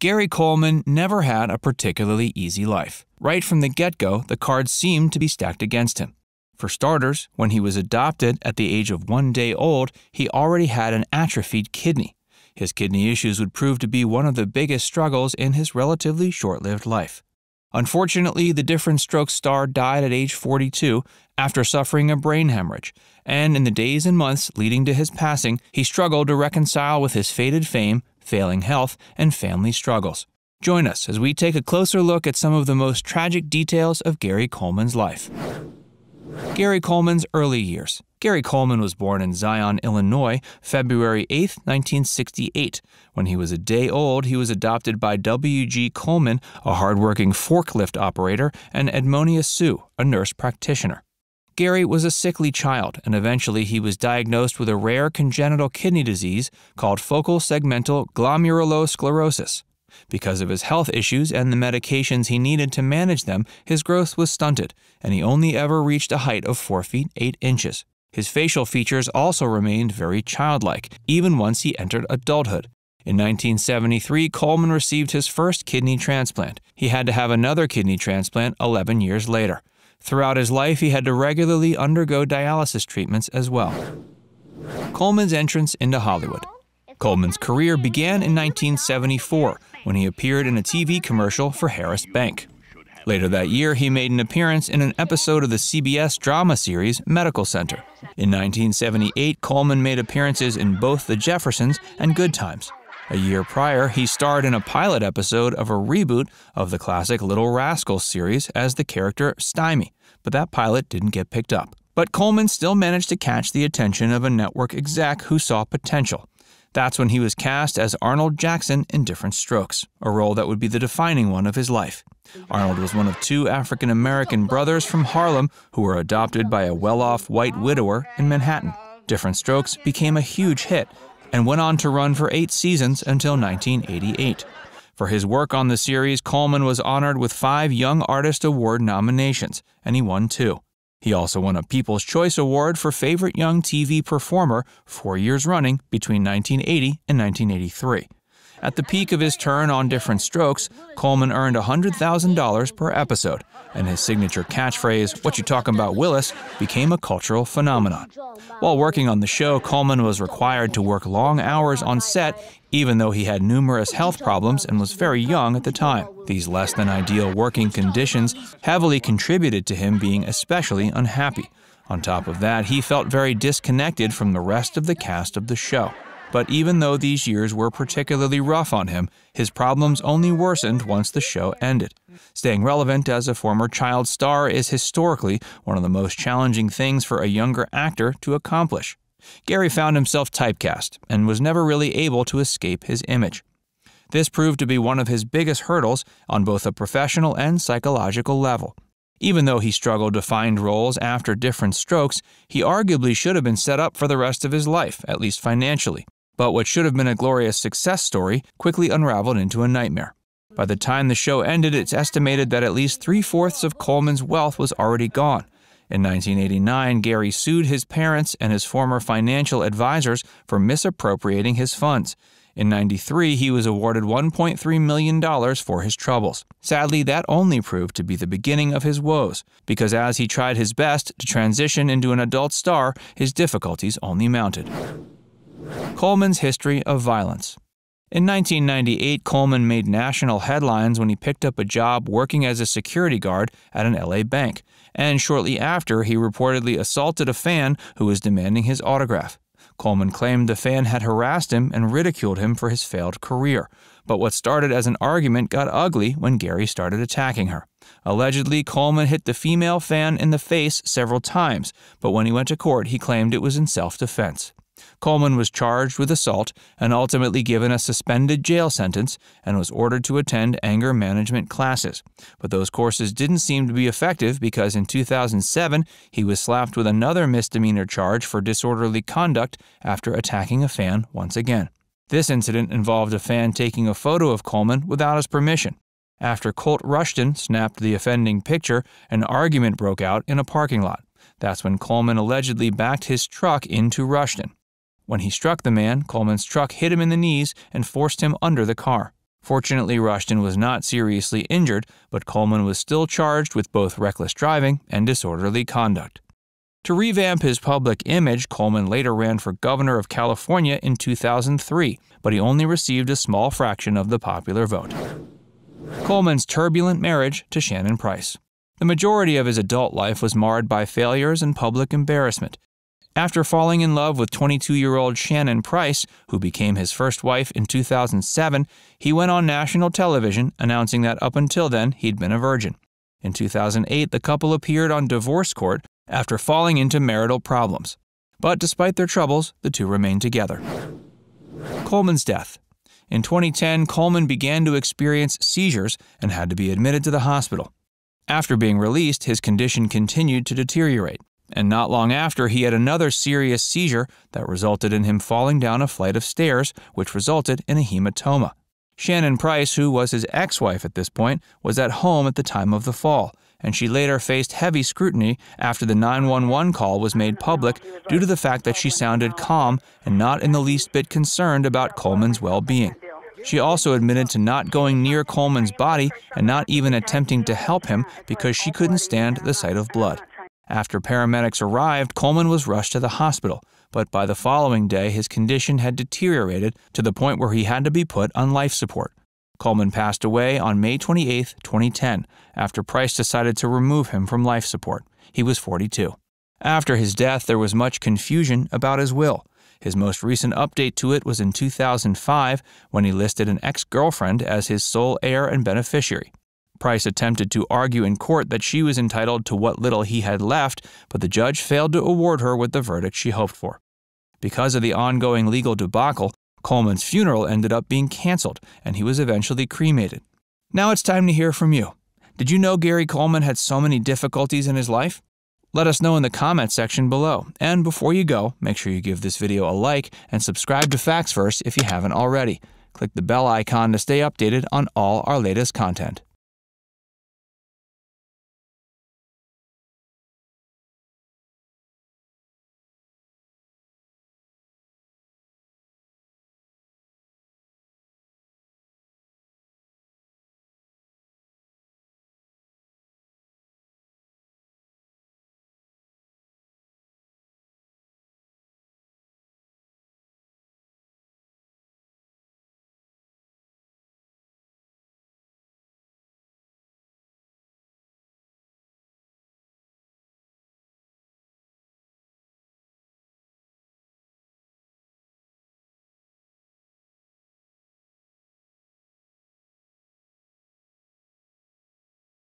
Gary Coleman never had a particularly easy life. Right from the get go, the cards seemed to be stacked against him. For starters, when he was adopted at the age of one day old, he already had an atrophied kidney. His kidney issues would prove to be one of the biggest struggles in his relatively short lived life. Unfortunately, the different strokes star died at age 42 after suffering a brain hemorrhage, and in the days and months leading to his passing, he struggled to reconcile with his faded fame failing health, and family struggles. Join us as we take a closer look at some of the most tragic details of Gary Coleman's life. Gary Coleman's early years. Gary Coleman was born in Zion, Illinois, February 8, 1968. When he was a day old, he was adopted by W.G. Coleman, a hardworking forklift operator, and Edmonia Sue, a nurse practitioner. Gary was a sickly child, and eventually he was diagnosed with a rare congenital kidney disease called focal segmental glomerulosclerosis. Because of his health issues and the medications he needed to manage them, his growth was stunted, and he only ever reached a height of 4 feet 8 inches. His facial features also remained very childlike, even once he entered adulthood. In 1973, Coleman received his first kidney transplant. He had to have another kidney transplant 11 years later. Throughout his life, he had to regularly undergo dialysis treatments as well. Coleman's entrance into Hollywood. Coleman's career began in 1974 when he appeared in a TV commercial for Harris Bank. Later that year, he made an appearance in an episode of the CBS drama series Medical Center. In 1978, Coleman made appearances in both The Jeffersons and Good Times. A year prior, he starred in a pilot episode of a reboot of the classic Little Rascals series as the character Stymie, but that pilot didn't get picked up. But Coleman still managed to catch the attention of a network exec who saw potential. That's when he was cast as Arnold Jackson in Different Strokes, a role that would be the defining one of his life. Arnold was one of two African American brothers from Harlem who were adopted by a well off white widower in Manhattan. Different Strokes became a huge hit and went on to run for eight seasons until 1988. For his work on the series, Coleman was honored with five Young Artist Award nominations, and he won two. He also won a People's Choice Award for Favorite Young TV Performer four years running between 1980 and 1983. At the peak of his turn on different strokes, Coleman earned $100,000 per episode, and his signature catchphrase, What you talking about, Willis, became a cultural phenomenon. While working on the show, Coleman was required to work long hours on set, even though he had numerous health problems and was very young at the time. These less than ideal working conditions heavily contributed to him being especially unhappy. On top of that, he felt very disconnected from the rest of the cast of the show. But even though these years were particularly rough on him, his problems only worsened once the show ended. Staying relevant as a former child star is historically one of the most challenging things for a younger actor to accomplish. Gary found himself typecast and was never really able to escape his image. This proved to be one of his biggest hurdles on both a professional and psychological level. Even though he struggled to find roles after different strokes, he arguably should have been set up for the rest of his life, at least financially. But what should have been a glorious success story quickly unraveled into a nightmare. By the time the show ended, it's estimated that at least three fourths of Coleman's wealth was already gone. In 1989, Gary sued his parents and his former financial advisors for misappropriating his funds. In 93, he was awarded $1.3 million for his troubles. Sadly, that only proved to be the beginning of his woes, because as he tried his best to transition into an adult star, his difficulties only mounted. Coleman's History of Violence. In 1998, Coleman made national headlines when he picked up a job working as a security guard at an LA bank, and shortly after, he reportedly assaulted a fan who was demanding his autograph. Coleman claimed the fan had harassed him and ridiculed him for his failed career, but what started as an argument got ugly when Gary started attacking her. Allegedly, Coleman hit the female fan in the face several times, but when he went to court, he claimed it was in self defense. Coleman was charged with assault and ultimately given a suspended jail sentence and was ordered to attend anger management classes. But those courses didn't seem to be effective because in 2007 he was slapped with another misdemeanor charge for disorderly conduct after attacking a fan once again. This incident involved a fan taking a photo of Coleman without his permission. After Colt Rushton snapped the offending picture, an argument broke out in a parking lot. That's when Coleman allegedly backed his truck into Rushton. When he struck the man, Coleman's truck hit him in the knees and forced him under the car. Fortunately, Rushton was not seriously injured, but Coleman was still charged with both reckless driving and disorderly conduct. To revamp his public image, Coleman later ran for governor of California in 2003, but he only received a small fraction of the popular vote. Coleman's turbulent marriage to Shannon Price. The majority of his adult life was marred by failures and public embarrassment, after falling in love with 22 year old Shannon Price, who became his first wife in 2007, he went on national television announcing that up until then he'd been a virgin. In 2008, the couple appeared on divorce court after falling into marital problems. But despite their troubles, the two remained together. Coleman's death. In 2010, Coleman began to experience seizures and had to be admitted to the hospital. After being released, his condition continued to deteriorate and not long after he had another serious seizure that resulted in him falling down a flight of stairs, which resulted in a hematoma. Shannon Price, who was his ex wife at this point, was at home at the time of the fall, and she later faced heavy scrutiny after the 911 call was made public due to the fact that she sounded calm and not in the least bit concerned about Coleman's well being. She also admitted to not going near Coleman's body and not even attempting to help him because she couldn't stand the sight of blood. After paramedics arrived, Coleman was rushed to the hospital, but by the following day, his condition had deteriorated to the point where he had to be put on life support. Coleman passed away on May 28, 2010, after Price decided to remove him from life support. He was 42. After his death, there was much confusion about his will. His most recent update to it was in 2005 when he listed an ex girlfriend as his sole heir and beneficiary. Price attempted to argue in court that she was entitled to what little he had left, but the judge failed to award her with the verdict she hoped for. Because of the ongoing legal debacle, Coleman's funeral ended up being canceled, and he was eventually cremated. Now it's time to hear from you. Did you know Gary Coleman had so many difficulties in his life? Let us know in the comments section below. And before you go, make sure you give this video a like and subscribe to Facts First if you haven't already. Click the bell icon to stay updated on all our latest content.